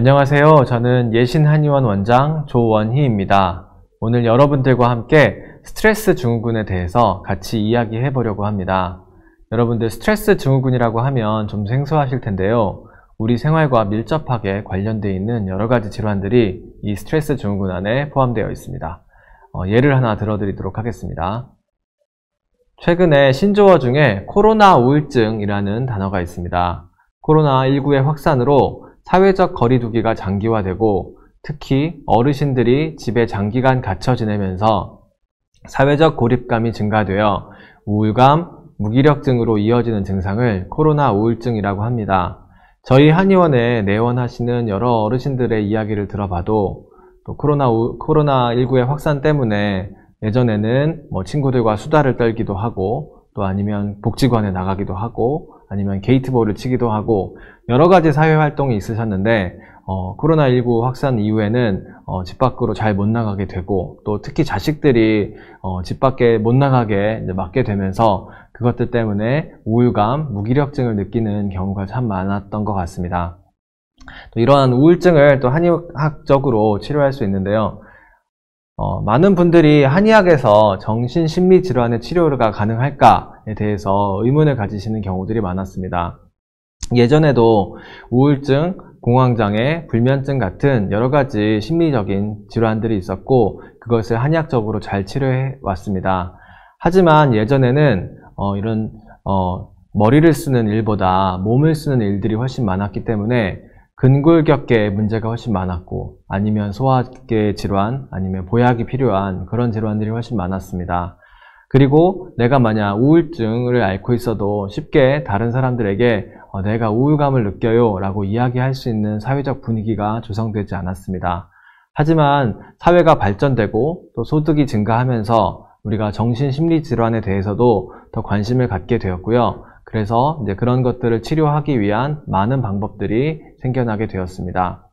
안녕하세요. 저는 예신한의원 원장 조원희입니다. 오늘 여러분들과 함께 스트레스 증후군에 대해서 같이 이야기해 보려고 합니다. 여러분들 스트레스 증후군이라고 하면 좀 생소하실 텐데요. 우리 생활과 밀접하게 관련되어 있는 여러 가지 질환들이 이 스트레스 증후군 안에 포함되어 있습니다. 어, 예를 하나 들어드리도록 하겠습니다. 최근에 신조어 중에 코로나 우울증이라는 단어가 있습니다. 코로나19의 확산으로 사회적 거리두기가 장기화되고 특히 어르신들이 집에 장기간 갇혀 지내면서 사회적 고립감이 증가되어 우울감, 무기력증으로 이어지는 증상을 코로나 우울증이라고 합니다. 저희 한의원에 내원하시는 여러 어르신들의 이야기를 들어봐도 또 코로나 코로나19의 확산 때문에 예전에는 뭐 친구들과 수다를 떨기도 하고 또 아니면 복지관에 나가기도 하고 아니면 게이트볼을 치기도 하고 여러 가지 사회 활동이 있으셨는데 어, 코로나19 확산 이후에는 어, 집 밖으로 잘 못 나가게 되고 또 특히 자식들이 어, 집 밖에 못 나가게 맞게 되면서 그것들 때문에 우울감, 무기력증을 느끼는 경우가 참 많았던 것 같습니다. 또 이러한 우울증을 또 한의학적으로 치료할 수 있는데요. 어, 많은 분들이 한의학에서 정신심리질환의 치료가 가능할까 대해서 의문을 가지시는 경우들이 많았습니다. 예전에도 우울증, 공황장애, 불면증 같은 여러 가지 심리적인 질환들이 있었고 그것을 한약적으로 잘 치료해 왔습니다. 하지만 예전에는 어, 이런 어, 머리를 쓰는 일보다 몸을 쓰는 일들이 훨씬 많았기 때문에 근골격계 문제가 훨씬 많았고 아니면 소화계 질환 아니면 보약이 필요한 그런 질환들이 훨씬 많았습니다. 그리고 내가 만약 우울증을 앓고 있어도 쉽게 다른 사람들에게 어, 내가 우울감을 느껴요 라고 이야기할 수 있는 사회적 분위기가 조성되지 않았습니다. 하지만 사회가 발전되고 또 소득이 증가하면서 우리가 정신심리 질환에 대해서도 더 관심을 갖게 되었고요. 그래서 이제 그런 것들을 치료하기 위한 많은 방법들이 생겨나게 되었습니다.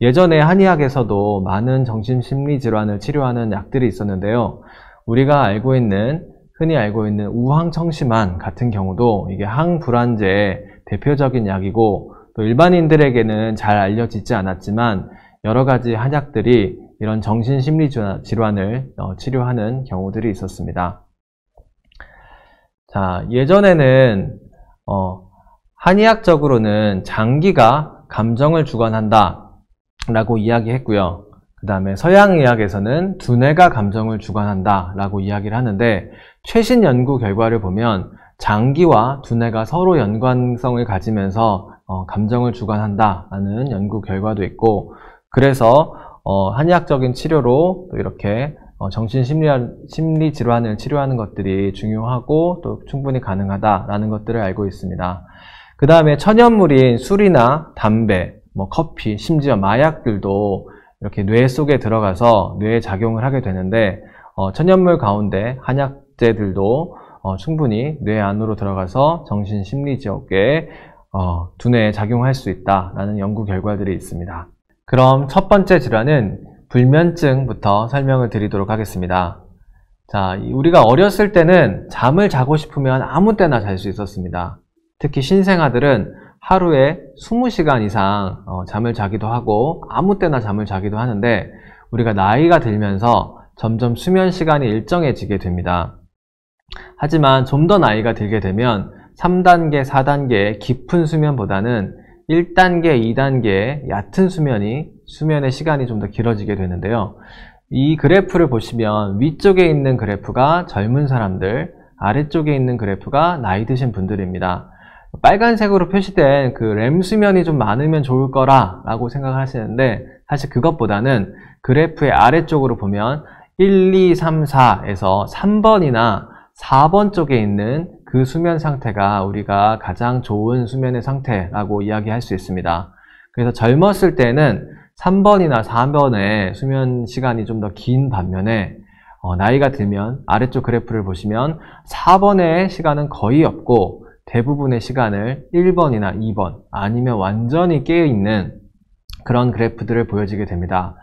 예전에 한의학에서도 많은 정신심리 질환을 치료하는 약들이 있었는데요. 우리가 알고 있는 흔히 알고 있는 우황청심환 같은 경우도 이게 항불안제의 대표적인 약이고 또 일반인들에게는 잘 알려지지 않았지만 여러 가지 한약들이 이런 정신심리 질환을 어, 치료하는 경우들이 있었습니다. 자, 예전에는 어, 한의학적으로는 장기가 감정을 주관한다 라고 이야기했고요. 그 다음에 서양 의학에서는 두뇌가 감정을 주관한다 라고 이야기를 하는데 최신 연구 결과를 보면 장기와 두뇌가 서로 연관성을 가지면서 어, 감정을 주관한다라는 연구 결과도 있고 그래서 어, 한의학적인 치료로 또 이렇게 어, 정신심리 질환을 치료하는 것들이 중요하고 또 충분히 가능하다라는 것들을 알고 있습니다. 그 다음에 천연물인 술이나 담배, 뭐 커피, 심지어 마약들도 이렇게 뇌 속에 들어가서 뇌에 작용을 하게 되는데 어, 천연물 가운데 한약재들도 어, 충분히 뇌 안으로 들어가서 정신 심리 지역에 어, 두뇌에 작용할 수 있다라는 연구 결과들이 있습니다. 그럼 첫 번째 질환은 불면증부터 설명을 드리도록 하겠습니다. 자, 우리가 어렸을 때는 잠을 자고 싶으면 아무 때나 잘 수 있었습니다. 특히 신생아들은 하루에 20시간 이상 어, 잠을 자기도 하고 아무 때나 잠을 자기도 하는데 우리가 나이가 들면서 점점 수면 시간이 일정해지게 됩니다. 하지만 좀 더 나이가 들게 되면 3단계, 4단계 깊은 수면보다는 1단계, 2단계 얕은 수면이 수면의 시간이 좀 더 길어지게 되는데요. 이 그래프를 보시면 위쪽에 있는 그래프가 젊은 사람들, 아래쪽에 있는 그래프가 나이 드신 분들입니다. 빨간색으로 표시된 그 램수면이 좀 많으면 좋을 거라라고 생각하시는데 사실 그것보다는 그래프의 아래쪽으로 보면 1, 2, 3, 4에서 3번이나 4번 쪽에 있는 그 수면 상태가 우리가 가장 좋은 수면의 상태라고 이야기할 수 있습니다. 그래서 젊었을 때는 3번이나 4번의 수면 시간이 좀 더 긴 반면에 어, 나이가 들면 아래쪽 그래프를 보시면 4번의 시간은 거의 없고 대부분의 시간을 1번이나 2번 아니면 완전히 깨어있는 그런 그래프들을 보여지게 됩니다.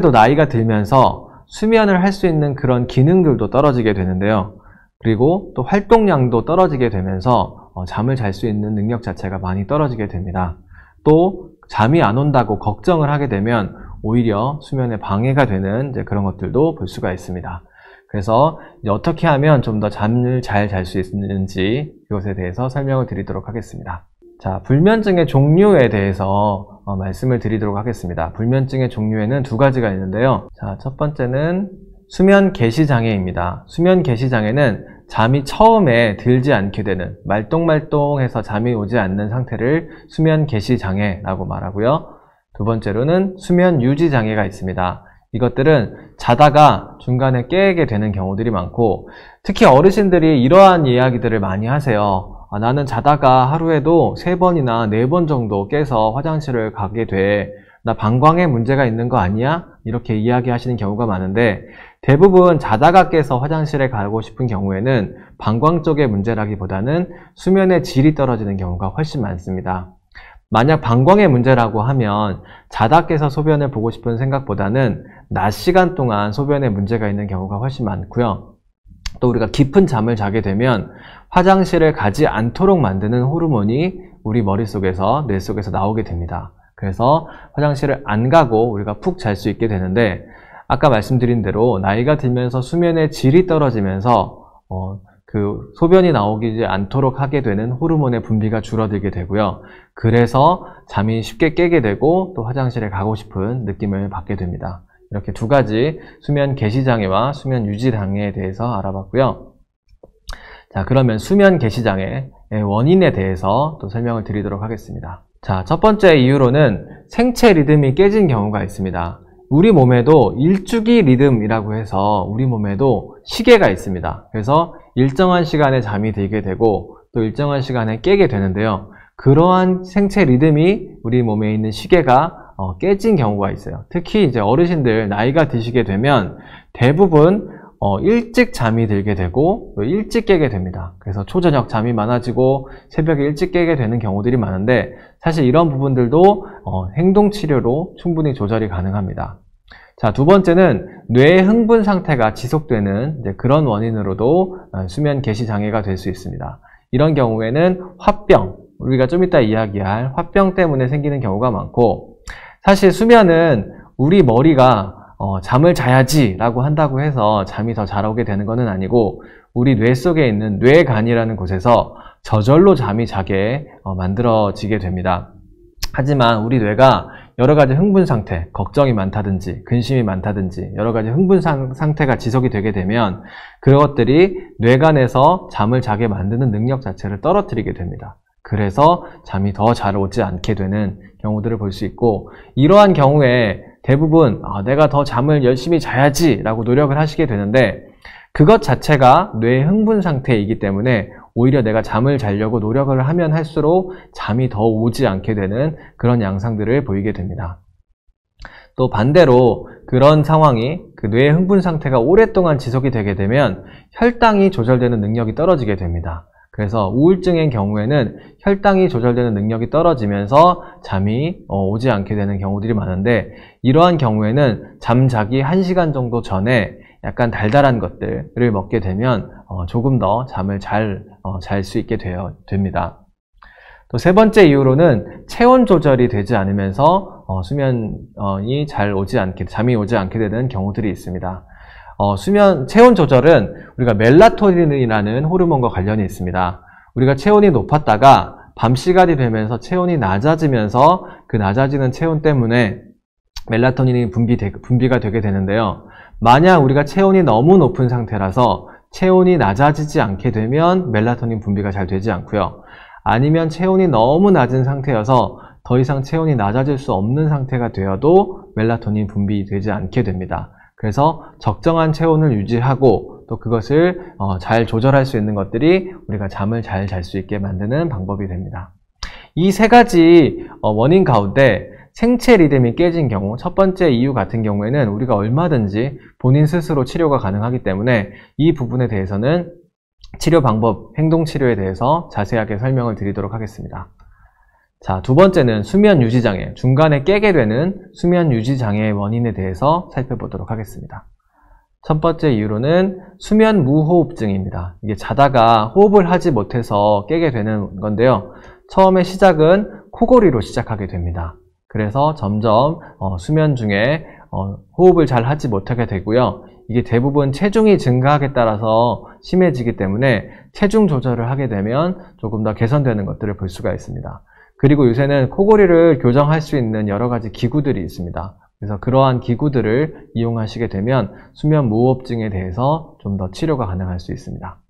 아무래도 나이가 들면서 수면을 할 수 있는 그런 기능들도 떨어지게 되는데요. 그리고 또 활동량도 떨어지게 되면서 어, 잠을 잘 수 있는 능력 자체가 많이 떨어지게 됩니다. 또 잠이 안 온다고 걱정을 하게 되면 오히려 수면에 방해가 되는 그런 것들도 볼 수가 있습니다. 그래서 어떻게 하면 좀 더 잠을 잘 잘 수 있는지 그것에 대해서 설명을 드리도록 하겠습니다. 자, 불면증의 종류에 대해서 어, 말씀을 드리도록 하겠습니다. 불면증의 종류에는 두 가지가 있는데요. 자, 첫 번째는 수면 개시 장애입니다. 수면 개시 장애는 잠이 처음에 들지 않게 되는 말똥말똥해서 잠이 오지 않는 상태를 수면 개시 장애라고 말하고요. 두 번째로는 수면 유지 장애가 있습니다. 이것들은 자다가 중간에 깨게 되는 경우들이 많고 특히 어르신들이 이러한 이야기들을 많이 하세요. 아, 나는 자다가 하루에도 3 번이나 4번 정도 깨서 화장실을 가게 돼. 나 방광에 문제가 있는 거 아니야? 이렇게 이야기하시는 경우가 많은데 대부분 자다가 깨서 화장실에 가고 싶은 경우에는 방광 쪽의 문제라기보다는 수면의 질이 떨어지는 경우가 훨씬 많습니다. 만약 방광의 문제라고 하면 자다 깨서 소변을 보고 싶은 생각보다는 낮 시간 동안 소변에 문제가 있는 경우가 훨씬 많고요. 또 우리가 깊은 잠을 자게 되면 화장실을 가지 않도록 만드는 호르몬이 우리 머릿속에서, 뇌 속에서 나오게 됩니다. 그래서 화장실을 안 가고 우리가 푹 잘 수 있게 되는데, 아까 말씀드린 대로 나이가 들면서 수면의 질이 떨어지면서, 어, 그 소변이 나오지 않도록 하게 되는 호르몬의 분비가 줄어들게 되고요. 그래서 잠이 쉽게 깨게 되고 또 화장실에 가고 싶은 느낌을 받게 됩니다. 이렇게 두 가지 수면 개시 장애와 수면 유지 장애에 대해서 알아봤고요. 자, 그러면 수면 개시 장애의 원인에 대해서 또 설명을 드리도록 하겠습니다. 자, 첫 번째 이유로는 생체 리듬이 깨진 경우가 있습니다. 우리 몸에도 일주기 리듬이라고 해서 우리 몸에도 시계가 있습니다. 그래서 일정한 시간에 잠이 들게 되고 또 일정한 시간에 깨게 되는데요. 그러한 생체 리듬이 우리 몸에 있는 시계가 어, 깨진 경우가 있어요. 특히 이제 어르신들 나이가 드시게 되면 대부분 어, 일찍 잠이 들게 되고 일찍 깨게 됩니다. 그래서 초저녁 잠이 많아지고 새벽에 일찍 깨게 되는 경우들이 많은데 사실 이런 부분들도 어, 행동 치료로 충분히 조절이 가능합니다. 자, 두 번째는 뇌의 흥분 상태가 지속되는 그런 원인으로도 어, 수면 개시 장애가 될 수 있습니다. 이런 경우에는 화병, 우리가 좀 이따 이야기할 화병 때문에 생기는 경우가 많고 사실 수면은 우리 머리가 어, 잠을 자야지라고 한다고 해서 잠이 더 잘 오게 되는 것은 아니고 우리 뇌 속에 있는 뇌간이라는 곳에서 저절로 잠이 자게 어, 만들어지게 됩니다. 하지만 우리 뇌가 여러 가지 흥분 상태, 걱정이 많다든지 근심이 많다든지 여러 가지 흥분 상, 태가 지속이 되게 되면 그것들이 뇌간에서 잠을 자게 만드는 능력 자체를 떨어뜨리게 됩니다. 그래서 잠이 더 잘 오지 않게 되는 경우들을 볼 수 있고 이러한 경우에 대부분 아, 내가 더 잠을 열심히 자야지라고 노력을 하시게 되는데 그것 자체가 뇌 흥분 상태이기 때문에 오히려 내가 잠을 자려고 노력을 하면 할수록 잠이 더 오지 않게 되는 그런 양상들을 보이게 됩니다. 또 반대로 그런 상황이 그 뇌의 흥분 상태가 오랫동안 지속이 되게 되면 혈당이 조절되는 능력이 떨어지게 됩니다. 그래서 우울증인 경우에는 혈당이 조절되는 능력이 떨어지면서 잠이 어, 오지 않게 되는 경우들이 많은데 이러한 경우에는 잠자기 1시간 정도 전에 약간 달달한 것들을 먹게 되면 어, 조금 더 잠을 잘 잘수 어, 있게 되어, 됩니다. 또 세 번째 이유로는 체온 조절이 되지 않으면서 수면이 잘 오지 않게 잠이 오지 않게 되는 경우들이 있습니다. 어, 수면 체온 조절은 우리가 멜라토닌이라는 호르몬과 관련이 있습니다. 우리가 체온이 높았다가 밤 시간이 되면서 체온이 낮아지면서 그 낮아지는 체온 때문에 멜라토닌이 분비 분비가 되게 되는데요. 만약 우리가 체온이 너무 높은 상태라서 체온이 낮아지지 않게 되면 멜라토닌 분비가 잘 되지 않고요. 아니면 체온이 너무 낮은 상태여서 더 이상 체온이 낮아질 수 없는 상태가 되어도 멜라토닌 분비되지 않게 됩니다. 그래서 적정한 체온을 유지하고 또 그것을 어, 잘 조절할 수 있는 것들이 우리가 잠을 잘 잘 수 있게 만드는 방법이 됩니다. 이 세 가지 어, 원인 가운데 생체 리듬이 깨진 경우 첫 번째 이유 같은 경우에는 우리가 얼마든지 본인 스스로 치료가 가능하기 때문에 이 부분에 대해서는 치료 방법, 행동 치료에 대해서 자세하게 설명을 드리도록 하겠습니다. 자, 두 번째는 수면 유지 장애, 중간에 깨게 되는 수면 유지 장애의 원인에 대해서 살펴보도록 하겠습니다. 첫 번째 이유로는 수면 무호흡증입니다. 이게 자다가 호흡을 하지 못해서 깨게 되는 건데요. 처음에 시작은 코골이로 시작하게 됩니다. 그래서 점점 어, 수면 중에 어, 호흡을 잘 하지 못하게 되고요. 이게 대부분 체중이 증가하게 따라서 심해지기 때문에 체중 조절을 하게 되면 조금 더 개선되는 것들을 볼 수가 있습니다. 그리고 요새는 코골이를 교정할 수 있는 여러 가지 기구들이 있습니다. 그래서 그러한 기구들을 이용하시게 되면 수면 무호흡증에 대해서 좀 더 치료가 가능할 수 있습니다.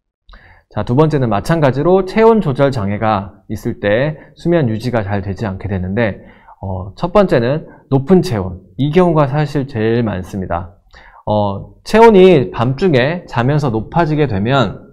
자, 두 번째는 마찬가지로 체온 조절 장애가 있을 때 수면 유지가 잘 되지 않게 되는데, 어, 첫 번째는 높은 체온. 이 경우가 사실 제일 많습니다. 어, 체온이 밤중에 자면서 높아지게 되면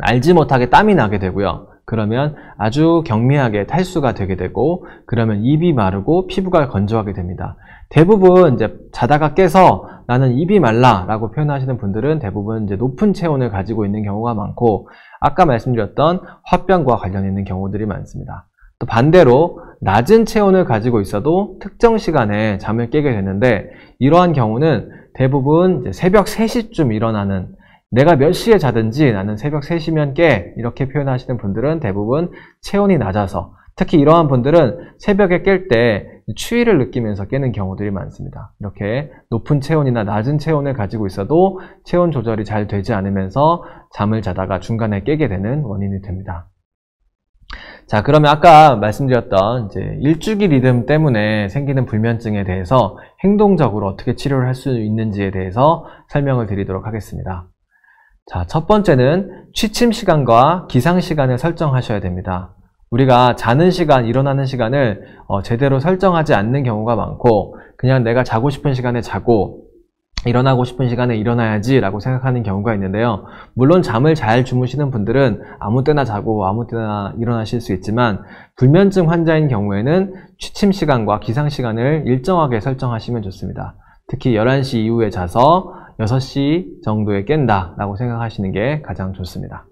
알지 못하게 땀이 나게 되고요. 그러면 아주 경미하게 탈수가 되게 되고 그러면 입이 마르고 피부가 건조하게 됩니다. 대부분 이제 자다가 깨서 나는 입이 말라라고 표현하시는 분들은 대부분 이제 높은 체온을 가지고 있는 경우가 많고 아까 말씀드렸던 화병과 관련 있는 경우들이 많습니다. 또 반대로 낮은 체온을 가지고 있어도 특정 시간에 잠을 깨게 되는데 이러한 경우는 대부분 새벽 3시쯤 일어나는 내가 몇 시에 자든지 나는 새벽 3시면 깨 이렇게 표현하시는 분들은 대부분 체온이 낮아서 특히 이러한 분들은 새벽에 깰 때 추위를 느끼면서 깨는 경우들이 많습니다. 이렇게 높은 체온이나 낮은 체온을 가지고 있어도 체온 조절이 잘 되지 않으면서 잠을 자다가 중간에 깨게 되는 원인이 됩니다. 자, 그러면 아까 말씀드렸던 이제 일주기 리듬 때문에 생기는 불면증에 대해서 행동적으로 어떻게 치료를 할 수 있는지에 대해서 설명을 드리도록 하겠습니다. 자, 첫 번째는 취침 시간과 기상 시간을 설정하셔야 됩니다. 우리가 자는 시간, 일어나는 시간을 어, 제대로 설정하지 않는 경우가 많고 그냥 내가 자고 싶은 시간에 자고 일어나고 싶은 시간에 일어나야지 라고 생각하는 경우가 있는데요. 물론 잠을 잘 주무시는 분들은 아무 때나 자고 아무 때나 일어나실 수 있지만 불면증 환자인 경우에는 취침 시간과 기상 시간을 일정하게 설정하시면 좋습니다. 특히 11시 이후에 자서 6시 정도에 깬다라고 생각하시는 게 가장 좋습니다.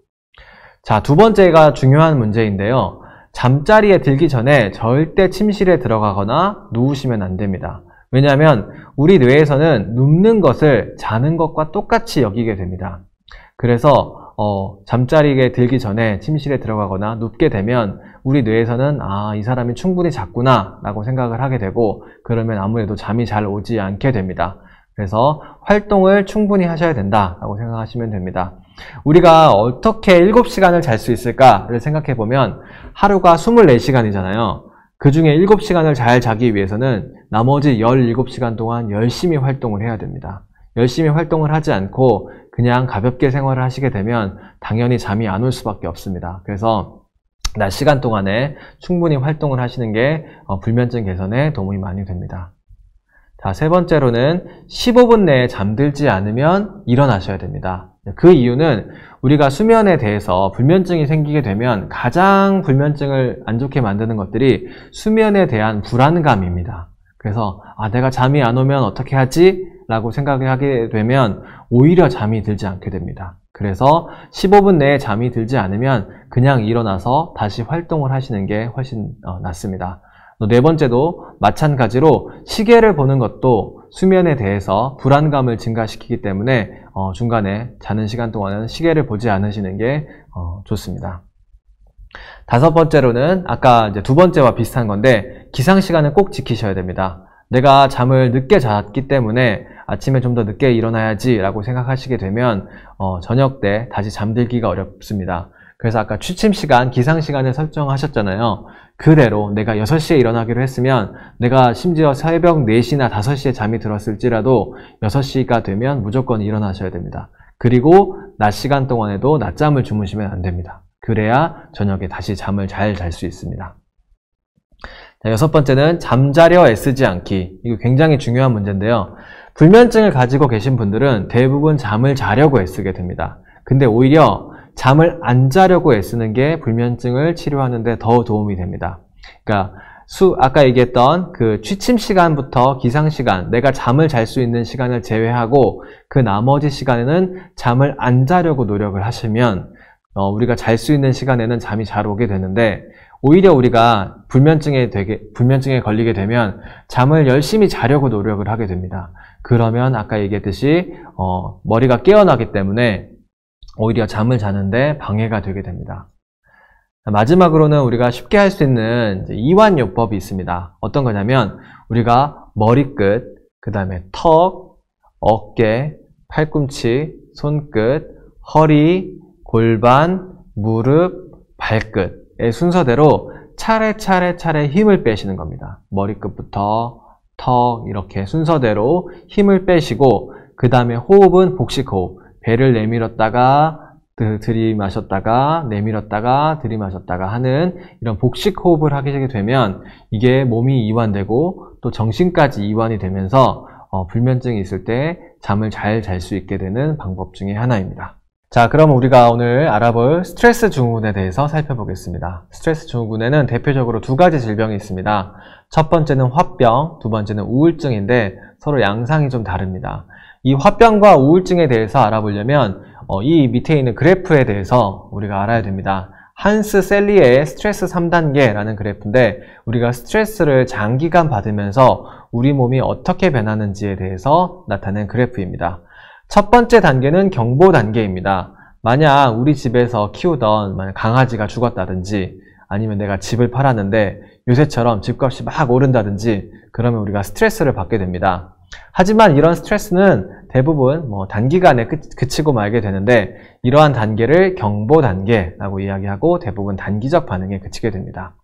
자, 두 번째가 중요한 문제인데요. 잠자리에 들기 전에 절대 침실에 들어가거나 누우시면 안 됩니다. 왜냐하면 우리 뇌에서는 눕는 것을 자는 것과 똑같이 여기게 됩니다. 그래서 어, 잠자리에 들기 전에 침실에 들어가거나 눕게 되면 우리 뇌에서는 아, 이 사람이 충분히 잤구나 라고 생각을 하게 되고 그러면 아무래도 잠이 잘 오지 않게 됩니다. 그래서 활동을 충분히 하셔야 된다라고 생각하시면 됩니다. 우리가 어떻게 7시간을 잘 수 있을까를 생각해 보면 하루가 24시간이잖아요. 그 중에 7시간을 잘 자기 위해서는 나머지 17시간 동안 열심히 활동을 해야 됩니다. 열심히 활동을 하지 않고 그냥 가볍게 생활을 하시게 되면 당연히 잠이 안 올 수밖에 없습니다. 그래서 낮 시간 동안에 충분히 활동을 하시는 게 어, 불면증 개선에 도움이 많이 됩니다. 자, 세 번째로는 15분 내에 잠들지 않으면 일어나셔야 됩니다. 그 이유는 우리가 수면에 대해서 불면증이 생기게 되면 가장 불면증을 안 좋게 만드는 것들이 수면에 대한 불안감입니다. 그래서 아 내가 잠이 안 오면 어떻게 하지? 라고 생각을 하게 되면 오히려 잠이 들지 않게 됩니다. 그래서 15분 내에 잠이 들지 않으면 그냥 일어나서 다시 활동을 하시는 게 훨씬 어, 낫습니다. 네 번째도 마찬가지로 시계를 보는 것도 수면에 대해서 불안감을 증가시키기 때문에 어, 중간에 자는 시간 동안은 시계를 보지 않으시는 게 어, 좋습니다. 다섯 번째로는 아까 두 번째와 비슷한 건데 기상 시간을꼭 지키셔야 됩니다. 내가 잠을 늦게 잤기 때문에 아침에 좀 더 늦게 일어나야지라고 생각하시게 되면 어, 저녁 때 다시 잠들기가 어렵습니다. 그래서 아까 취침 시간, 기상 시간을 설정하셨잖아요. 그대로 내가 6시에 일어나기로 했으면 내가 심지어 새벽 4시나 5시에 잠이 들었을지라도 6시가 되면 무조건 일어나셔야 됩니다. 그리고 낮 시간 동안에도 낮잠을 주무시면 안 됩니다. 그래야 저녁에 다시 잠을 잘 잘 수 있습니다. 자, 여섯 번째는 잠자려 애쓰지 않기. 이거 굉장히 중요한 문제인데요. 불면증을 가지고 계신 분들은 대부분 잠을 자려고 애쓰게 됩니다. 근데 오히려 잠을 안 자려고 애쓰는 게 불면증을 치료하는데 더 도움이 됩니다. 그러니까 수, 아까 얘기했던 그 취침 시간부터 기상 시간, 내가 잠을 잘 수 있는 시간을 제외하고 그 나머지 시간에는 잠을 안 자려고 노력을 하시면 어, 우리가 잘 수 있는 시간에는 잠이 잘 오게 되는데 오히려 우리가 불면증에 되게 불면증에 걸리게 되면 잠을 열심히 자려고 노력을 하게 됩니다. 그러면 아까 얘기했듯이 어, 머리가 깨어나기 때문에 오히려 잠을 자는데 방해가 되게 됩니다. 마지막으로는 우리가 쉽게 할 수 있는 이완요법이 있습니다. 어떤 거냐면 우리가 머리끝, 그 다음에 턱, 어깨, 팔꿈치, 손끝, 허리, 골반, 무릎, 발끝의 순서대로 차례차례 차례 힘을 빼시는 겁니다. 머리끝부터 턱 이렇게 순서대로 힘을 빼시고 그 다음에 호흡은 복식 호흡 배를 내밀었다가 들이마셨다가 내밀었다가 들이마셨다가 하는 이런 복식 호흡을 하게 되면 이게 몸이 이완되고 또 정신까지 이완이 되면서 어, 불면증이 있을 때 잠을 잘 잘 수 있게 되는 방법 중에 하나입니다. 자, 그럼 우리가 오늘 알아볼 스트레스 증후군에 대해서 살펴보겠습니다. 스트레스 증후군에는 대표적으로 두 가지 질병이 있습니다. 첫 번째는 화병, 두 번째는 우울증인데 서로 양상이 좀 다릅니다. 이 화병과 우울증에 대해서 알아보려면 어, 이 밑에 있는 그래프에 대해서 우리가 알아야 됩니다. 한스 셀리의 스트레스 3단계라는 그래프인데 우리가 스트레스를 장기간 받으면서 우리 몸이 어떻게 변하는지에 대해서 나타낸 그래프입니다. 첫 번째 단계는 경보 단계입니다. 만약 우리 집에서 키우던 강아지가 죽었다든지 아니면 내가 집을 팔았는데 요새처럼 집값이 막 오른다든지 그러면 우리가 스트레스를 받게 됩니다. 하지만 이런 스트레스는 대부분 뭐 단기간에 그치고 말게 되는데 이러한 단계를 경보 단계라고 이야기하고 대부분 단기적 반응에 그치게 됩니다.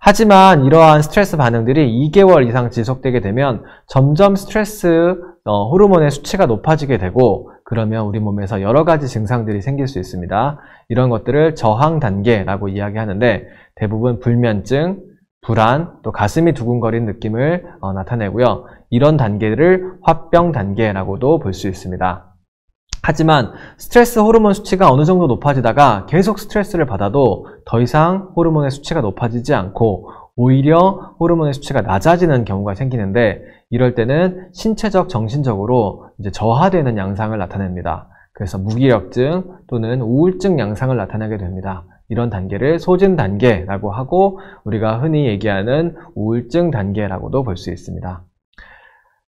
하지만 이러한 스트레스 반응들이 2개월 이상 지속되게 되면 점점 스트레스 어, 호르몬의 수치가 높아지게 되고 그러면 우리 몸에서 여러 가지 증상들이 생길 수 있습니다. 이런 것들을 저항 단계라고 이야기하는데 대부분 불면증, 불안, 또 가슴이 두근거린 느낌을 어, 나타내고요. 이런 단계를 화병 단계라고도 볼 수 있습니다. 하지만 스트레스 호르몬 수치가 어느 정도 높아지다가 계속 스트레스를 받아도 더 이상 호르몬의 수치가 높아지지 않고 오히려 호르몬의 수치가 낮아지는 경우가 생기는데 이럴 때는 신체적 정신적으로 이제 저하되는 양상을 나타냅니다. 그래서 무기력증 또는 우울증 양상을 나타내게 됩니다. 이런 단계를 소진 단계라고 하고 우리가 흔히 얘기하는 우울증 단계라고도 볼 수 있습니다.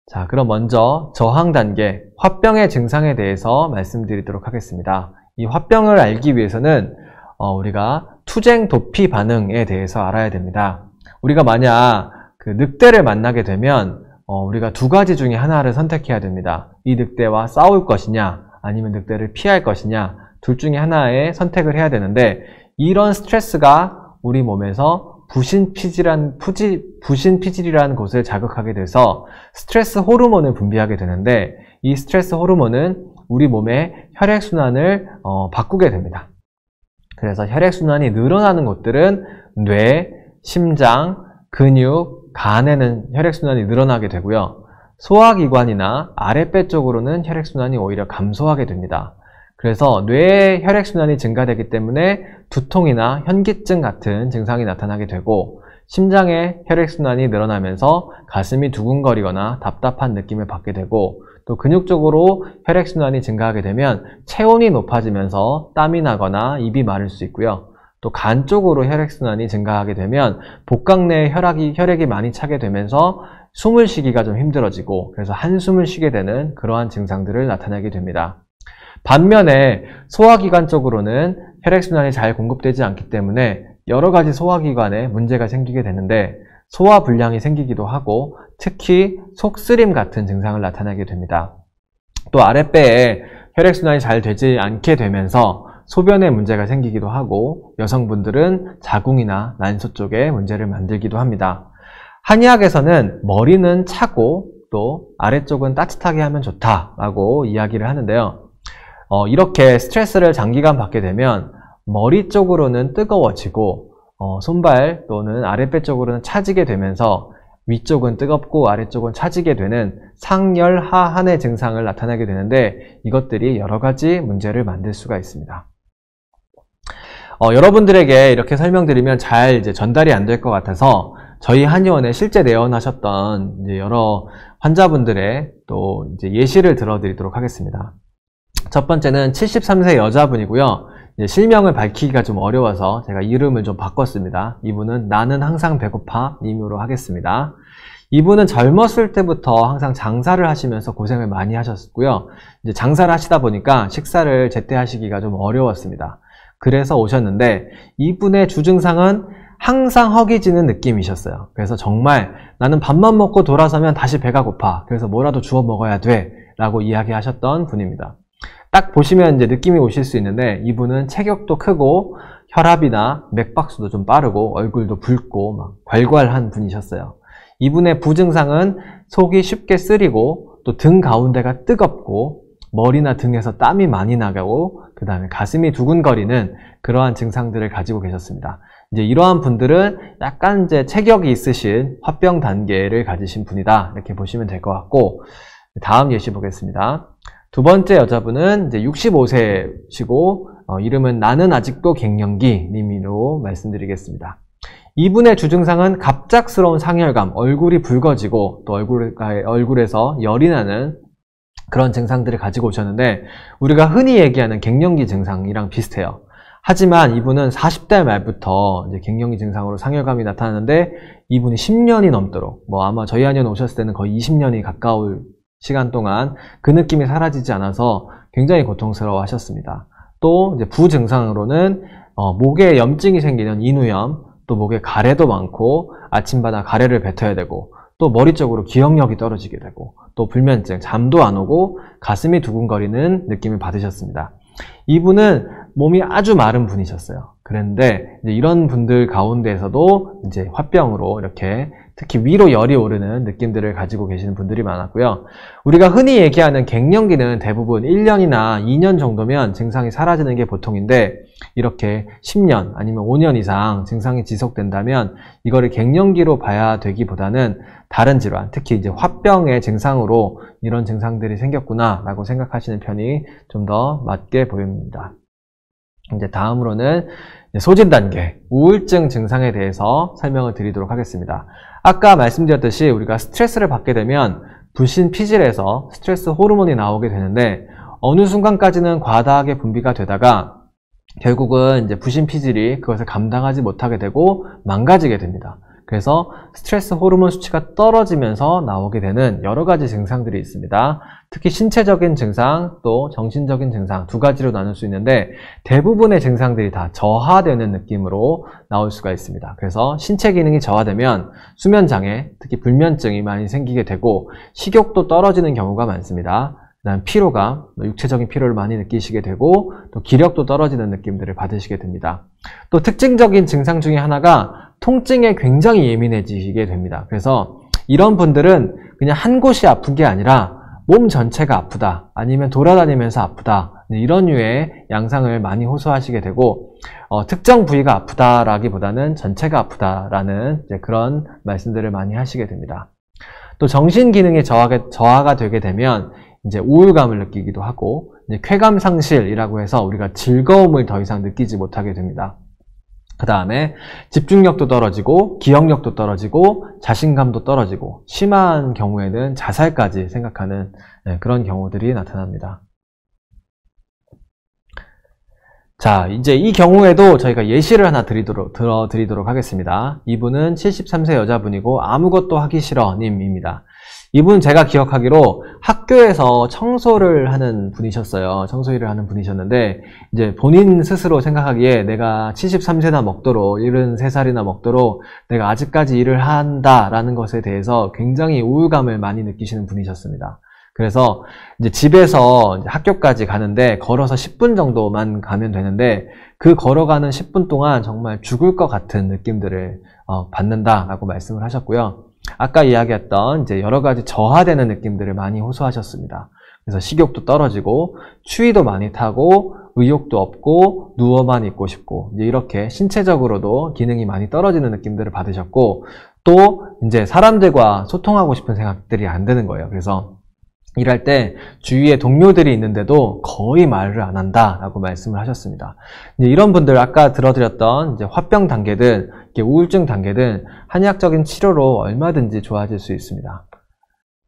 자, 그럼 먼저 저항 단계, 화병의 증상에 대해서 말씀드리도록 하겠습니다. 이 화병을 알기 위해서는 어, 우리가 투쟁 도피 반응에 대해서 알아야 됩니다. 우리가 만약 그 늑대를 만나게 되면 어, 우리가 두 가지 중에 하나를 선택해야 됩니다. 이 늑대와 싸울 것이냐, 아니면 늑대를 피할 것이냐, 둘 중에 하나의 선택을 해야 되는데 이런 스트레스가 우리 몸에서 부신피질이라는, 푸지, 부신피질이라는 곳을 자극하게 돼서 스트레스 호르몬을 분비하게 되는데 이 스트레스 호르몬은 우리 몸의 혈액순환을 어, 바꾸게 됩니다. 그래서 혈액순환이 늘어나는 것들은 뇌, 심장, 근육, 간에는 혈액순환이 늘어나게 되고요. 소화기관이나 아랫배 쪽으로는 혈액순환이 오히려 감소하게 됩니다. 그래서 뇌의 혈액순환이 증가되기 때문에 두통이나 현기증 같은 증상이 나타나게 되고 심장의 혈액순환이 늘어나면서 가슴이 두근거리거나 답답한 느낌을 받게 되고 또 근육 적으로 혈액순환이 증가하게 되면 체온이 높아지면서 땀이 나거나 입이 마를 수 있고요. 또 간 쪽으로 혈액순환이 증가하게 되면 복강 내 혈액이, 혈액이 많이 차게 되면서 숨을 쉬기가 좀 힘들어지고 그래서 한숨을 쉬게 되는 그러한 증상들을 나타내게 됩니다. 반면에 소화기관 쪽으로는 혈액순환이 잘 공급되지 않기 때문에 여러 가지 소화기관에 문제가 생기게 되는데 소화불량이 생기기도 하고 특히 속쓰림 같은 증상을 나타내게 됩니다. 또 아랫배에 혈액순환이 잘 되지 않게 되면서 소변에 문제가 생기기도 하고 여성분들은 자궁이나 난소 쪽에 문제를 만들기도 합니다. 한의학에서는 머리는 차고 또 아래쪽은 따뜻하게 하면 좋다라고 이야기를 하는데요. 어, 이렇게 스트레스를 장기간 받게 되면 머리 쪽으로는 뜨거워지고 어, 손발 또는 아랫배 쪽으로는 차지게 되면서 위쪽은 뜨겁고 아래쪽은 차지게 되는 상열하한의 증상을 나타내게 되는데 이것들이 여러 가지 문제를 만들 수가 있습니다. 어, 여러분들에게 이렇게 설명드리면 잘 이제 전달이 안 될 것 같아서 저희 한의원에 실제 내원하셨던 여러 환자분들의 또 예시를 들어드리도록 하겠습니다. 첫 번째는 73세 여자분이고요. 실명을 밝히기가 좀 어려워서 제가 이름을 좀 바꿨습니다. 이분은 나는 항상 배고파 님으로 하겠습니다. 이분은 젊었을 때부터 항상 장사를 하시면서 고생을 많이 하셨고요. 이제 장사를 하시다 보니까 식사를 제때 하시기가 좀 어려웠습니다. 그래서 오셨는데 이분의 주증상은 항상 허기지는 느낌이셨어요. 그래서 정말 나는 밥만 먹고 돌아서면 다시 배가 고파. 그래서 뭐라도 주워 먹어야 돼. 라고 이야기하셨던 분입니다. 딱 보시면 이제 느낌이 오실 수 있는데 이분은 체격도 크고 혈압이나 맥박수도 좀 빠르고 얼굴도 붉고 막 괄괄한 분이셨어요. 이분의 부증상은 속이 쉽게 쓰리고 또 등 가운데가 뜨겁고 머리나 등에서 땀이 많이 나가고 그 다음에 가슴이 두근거리는 그러한 증상들을 가지고 계셨습니다. 이제 이러한 분들은 약간 이제 체격이 있으신 화병 단계를 가지신 분이다 이렇게 보시면 될 것 같고 다음 예시 보겠습니다. 두 번째 여자분은 이제 65세시고 어, 이름은 나는 아직도 갱년기 님으로 말씀드리겠습니다. 이분의 주증상은 갑작스러운 상혈감 얼굴이 붉어지고 또 얼굴, 얼굴에서 열이 나는 그런 증상들을 가지고 오셨는데 우리가 흔히 얘기하는 갱년기 증상이랑 비슷해요. 하지만 이분은 40대 말부터 이제 갱년기 증상으로 상혈감이 나타나는데 이분이 10년이 넘도록 뭐 아마 저희 한 년 오셨을 때는 거의 20년이 가까울 시간 동안 그 느낌이 사라지지 않아서 굉장히 고통스러워 하셨습니다. 또 부증상으로는 어, 목에 염증이 생기는 인후염, 또 목에 가래도 많고 아침마다 가래를 뱉어야 되고 또 머리 쪽으로 기억력이 떨어지게 되고 또 불면증, 잠도 안 오고 가슴이 두근거리는 느낌을 받으셨습니다. 이분은 몸이 아주 마른 분이셨어요. 그런데 이런 분들 가운데에서도 이제 화병으로 이렇게 특히 위로 열이 오르는 느낌들을 가지고 계시는 분들이 많았고요. 우리가 흔히 얘기하는 갱년기는 대부분 1년이나 2년 정도면 증상이 사라지는 게 보통인데 이렇게 10년 아니면 5년 이상 증상이 지속된다면 이거를 갱년기로 봐야 되기보다는 다른 질환, 특히 이제 화병의 증상으로 이런 증상들이 생겼구나라고 생각하시는 편이 좀 더 맞게 보입니다. 이제 다음으로는 소진 단계, 우울증 증상에 대해서 설명을 드리도록 하겠습니다. 아까 말씀드렸듯이 우리가 스트레스를 받게 되면 분신 피질에서 스트레스 호르몬이 나오게 되는데 어느 순간까지는 과다하게 분비가 되다가 결국은 이제 부신 피질이 그것을 감당하지 못하게 되고 망가지게 됩니다. 그래서 스트레스 호르몬 수치가 떨어지면서 나오게 되는 여러 가지 증상들이 있습니다. 특히 신체적인 증상 또 정신적인 증상 두 가지로 나눌 수 있는데 대부분의 증상들이 다 저하되는 느낌으로 나올 수가 있습니다. 그래서 신체 기능이 저하되면 수면 장애, 특히 불면증이 많이 생기게 되고 식욕도 떨어지는 경우가 많습니다. 그다음 피로감, 육체적인 피로를 많이 느끼시게 되고 또 기력도 떨어지는 느낌들을 받으시게 됩니다. 또 특징적인 증상 중에 하나가 통증에 굉장히 예민해지게 됩니다. 그래서 이런 분들은 그냥 한 곳이 아픈 게 아니라 몸 전체가 아프다 아니면 돌아다니면서 아프다 네, 이런 류의 양상을 많이 호소하시게 되고 어, 특정 부위가 아프다라기보다는 전체가 아프다라는 그런 말씀들을 많이 하시게 됩니다. 또 정신 기능의 저하가, 저하가 되게 되면 이제 우울감을 느끼기도 하고 쾌감 상실이라고 해서 우리가 즐거움을 더 이상 느끼지 못하게 됩니다. 그 다음에 집중력도 떨어지고 기억력도 떨어지고 자신감도 떨어지고 심한 경우에는 자살까지 생각하는 예, 그런 경우들이 나타납니다. 자, 이제 이 경우에도 저희가 예시를 하나 드리도록, 들어드리도록 하겠습니다. 이분은 73세 여자분이고 아무것도 하기 싫어 님입니다. 이분 제가 기억하기로 학교에서 청소를 하는 분이셨어요. 청소 일을 하는 분이셨는데 이제 본인 스스로 생각하기에 내가 73세나 먹도록 73살이나 먹도록 내가 아직까지 일을 한다라는 것에 대해서 굉장히 우울감을 많이 느끼시는 분이셨습니다. 그래서 이제 집에서 학교까지 가는데 걸어서 10분 정도만 가면 되는데 그 걸어가는 10분 동안 정말 죽을 것 같은 느낌들을 어, 받는다라고 말씀을 하셨고요. 아까 이야기했던 이제 여러 가지 저하되는 느낌들을 많이 호소하셨습니다. 그래서 식욕도 떨어지고 추위도 많이 타고 의욕도 없고 누워만 있고 싶고 이렇게 신체적으로도 기능이 많이 떨어지는 느낌들을 받으셨고 또 이제 사람들과 소통하고 싶은 생각들이 안 드는 거예요. 그래서 일할 때 주위에 동료들이 있는데도 거의 말을 안 한다라고 말씀을 하셨습니다. 이런 분들 아까 들어드렸던 화병 단계든 우울증 단계든 한의학적인 치료로 얼마든지 좋아질 수 있습니다.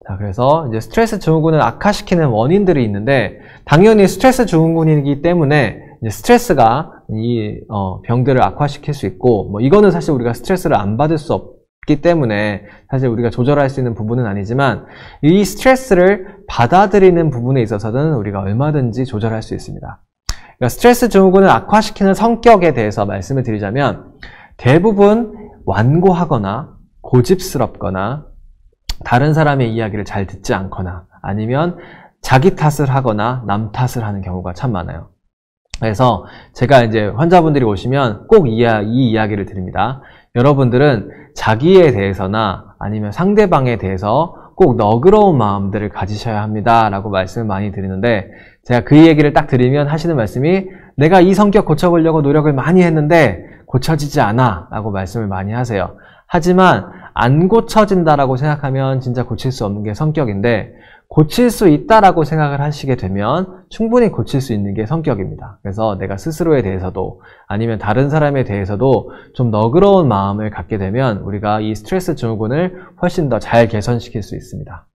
자, 그래서 이제 스트레스 증후군을 악화시키는 원인들이 있는데 당연히 스트레스 증후군이기 때문에 스트레스가 이 어, 병들을 악화시킬 수 있고 뭐 이거는 사실 우리가 스트레스를 안 받을 수 없. 기 때문에 사실 우리가 조절할 수 있는 부분은 아니지만 이 스트레스를 받아들이는 부분에 있어서는 우리가 얼마든지 조절할 수 있습니다. 그러니까 스트레스 증후군을 악화시키는 성격에 대해서 말씀을 드리자면 대부분 완고하거나 고집스럽거나 다른 사람의 이야기를 잘 듣지 않거나 아니면 자기 탓을 하거나 남 탓을 하는 경우가 참 많아요. 그래서 제가 이제 환자분들이 오시면 꼭 이, 이 이야기를 드립니다. 여러분들은 자기에 대해서나 아니면 상대방에 대해서 꼭 너그러운 마음들을 가지셔야 합니다. 라고 말씀을 많이 드리는데, 제가 그 얘기를 딱 드리면 하시는 말씀이, 내가 이 성격 고쳐보려고 노력을 많이 했는데, 고쳐지지 않아. 라고 말씀을 많이 하세요. 하지만, 안 고쳐진다라고 생각하면 진짜 고칠 수 없는 게 성격인데, 고칠 수 있다라고 생각을 하시게 되면 충분히 고칠 수 있는 게 성격입니다. 그래서 내가 스스로에 대해서도 아니면 다른 사람에 대해서도 좀 너그러운 마음을 갖게 되면 우리가 이 스트레스 증후군을 훨씬 더 잘 개선시킬 수 있습니다.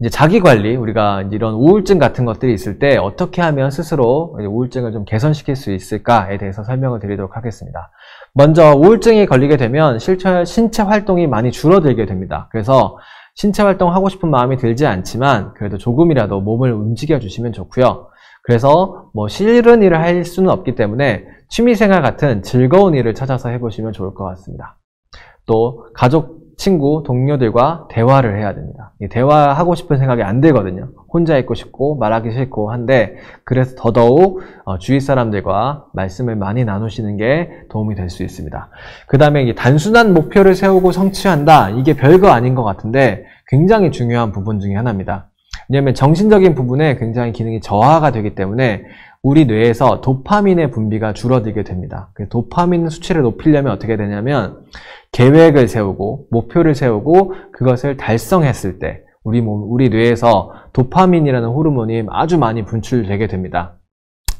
이제 자기 관리, 우리가 이런 우울증 같은 것들이 있을 때 어떻게 하면 스스로 우울증을 좀 개선시킬 수 있을까에 대해서 설명을 드리도록 하겠습니다. 먼저 우울증이 걸리게 되면 실체, 신체 활동이 많이 줄어들게 됩니다. 그래서 신체 활동하고 싶은 마음이 들지 않지만 그래도 조금이라도 몸을 움직여 주시면 좋고요. 그래서 뭐 싫은 일을 할 수는 없기 때문에 취미생활 같은 즐거운 일을 찾아서 해보시면 좋을 것 같습니다. 또 가족 친구, 동료들과 대화를 해야 됩니다. 대화하고 싶은 생각이 안 들거든요. 혼자 있고 싶고 말하기 싫고 한데 그래서 더더욱 어, 주위 사람들과 말씀을 많이 나누시는 게 도움이 될 수 있습니다. 그 다음에 단순한 목표를 세우고 성취한다 이게 별거 아닌 것 같은데 굉장히 중요한 부분 중에 하나입니다. 왜냐하면 정신적인 부분에 굉장히 기능이 저하가 되기 때문에 우리 뇌에서 도파민의 분비가 줄어들게 됩니다. 그 도파민 수치를 높이려면 어떻게 되냐면 계획을 세우고 목표를 세우고 그것을 달성했을 때 우리 몸, 우리 뇌에서 도파민이라는 호르몬이 아주 많이 분출되게 됩니다.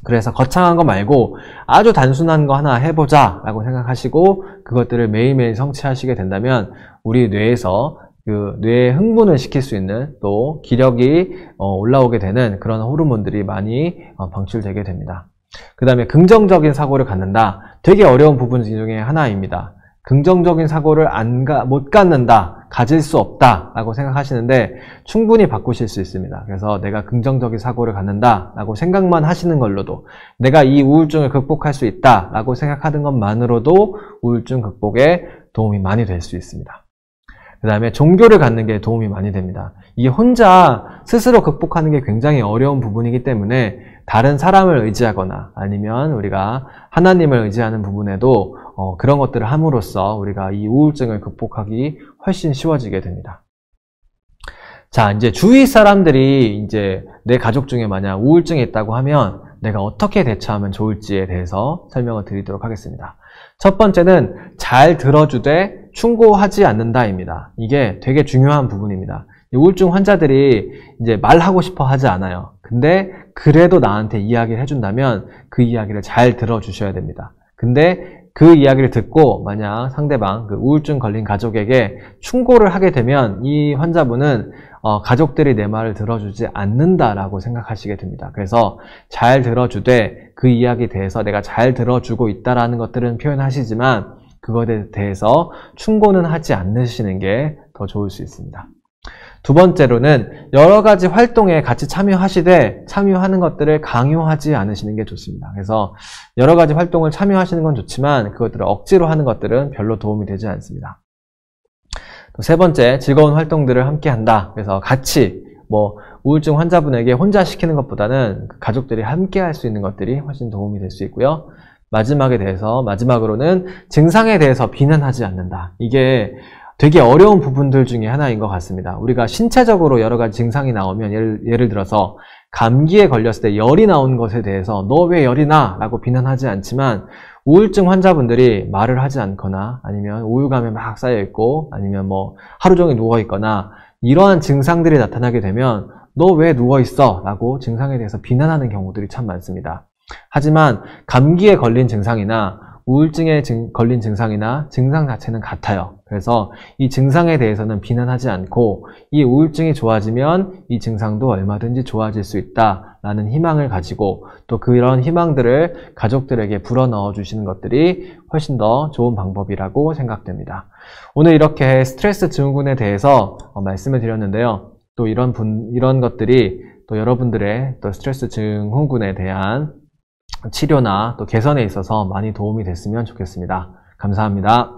그래서 거창한 거 말고 아주 단순한 거 하나 해보자 라고 생각하시고 그것들을 매일매일 성취하시게 된다면 우리 뇌에서 그 뇌에 흥분을 시킬 수 있는 또 기력이 어, 올라오게 되는 그런 호르몬들이 많이 어, 방출되게 됩니다. 그 다음에 긍정적인 사고를 갖는다. 되게 어려운 부분 중에 하나입니다. 긍정적인 사고를 안 가, 못 갖는다. 가질 수 없다. 라고 생각하시는데 충분히 바꾸실 수 있습니다. 그래서 내가 긍정적인 사고를 갖는다. 라고 생각만 하시는 걸로도 내가 이 우울증을 극복할 수 있다. 라고 생각하는 것만으로도 우울증 극복에 도움이 많이 될 수 있습니다. 그 다음에 종교를 갖는 게 도움이 많이 됩니다. 이게 혼자 스스로 극복하는 게 굉장히 어려운 부분이기 때문에 다른 사람을 의지하거나 아니면 우리가 하나님을 의지하는 부분에도 어, 그런 것들을 함으로써 우리가 이 우울증을 극복하기 훨씬 쉬워지게 됩니다. 자, 이제 주위 사람들이 이제 내 가족 중에 만약 우울증이 있다고 하면 내가 어떻게 대처하면 좋을지에 대해서 설명을 드리도록 하겠습니다. 첫 번째는 잘 들어주되 충고하지 않는다입니다. 이게 되게 중요한 부분입니다. 우울증 환자들이 이제 말하고 싶어 하지 않아요. 근데 그래도 나한테 이야기를 해준다면 그 이야기를 잘 들어주셔야 됩니다. 근데 그 이야기를 듣고 만약 상대방 그 우울증 걸린 가족에게 충고를 하게 되면 이 환자분은 어, 가족들이 내 말을 들어주지 않는다라고 생각하시게 됩니다. 그래서 잘 들어주되 그 이야기에 대해서 내가 잘 들어주고 있다라는 것들은 표현하시지만 그것에 대해서 충고는 하지 않으시는 게 더 좋을 수 있습니다. 두 번째로는 여러 가지 활동에 같이 참여하시되 참여하는 것들을 강요하지 않으시는 게 좋습니다. 그래서 여러 가지 활동을 참여하시는 건 좋지만 그것들을 억지로 하는 것들은 별로 도움이 되지 않습니다. 세 번째, 즐거운 활동들을 함께 한다. 그래서 같이 뭐 우울증 환자분에게 혼자 시키는 것보다는 그 가족들이 함께 할 수 있는 것들이 훨씬 도움이 될 수 있고요. 마지막에 대해서 마지막으로는 증상에 대해서 비난하지 않는다. 이게 되게 어려운 부분들 중에 하나인 것 같습니다. 우리가 신체적으로 여러 가지 증상이 나오면 예를, 예를 들어서 감기에 걸렸을 때 열이 나온 것에 대해서 너 왜 열이 나? 라고 비난하지 않지만 우울증 환자분들이 말을 하지 않거나 아니면 우울감에 막 쌓여있고 아니면 뭐 하루 종일 누워있거나 이러한 증상들이 나타나게 되면 너 왜 누워있어? 라고 증상에 대해서 비난하는 경우들이 참 많습니다. 하지만 감기에 걸린 증상이나 우울증에 증, 걸린 증상이나 증상 자체는 같아요. 그래서 이 증상에 대해서는 비난하지 않고 이 우울증이 좋아지면 이 증상도 얼마든지 좋아질 수 있다라는 희망을 가지고 또 그런 희망들을 가족들에게 불어넣어 주시는 것들이 훨씬 더 좋은 방법이라고 생각됩니다. 오늘 이렇게 스트레스 증후군에 대해서 어, 말씀을 드렸는데요. 또 이런 분, 이런 것들이 또 여러분들의 또 스트레스 증후군에 대한 치료나 또 개선에 있어서 많이 도움이 됐으면 좋겠습니다. 감사합니다.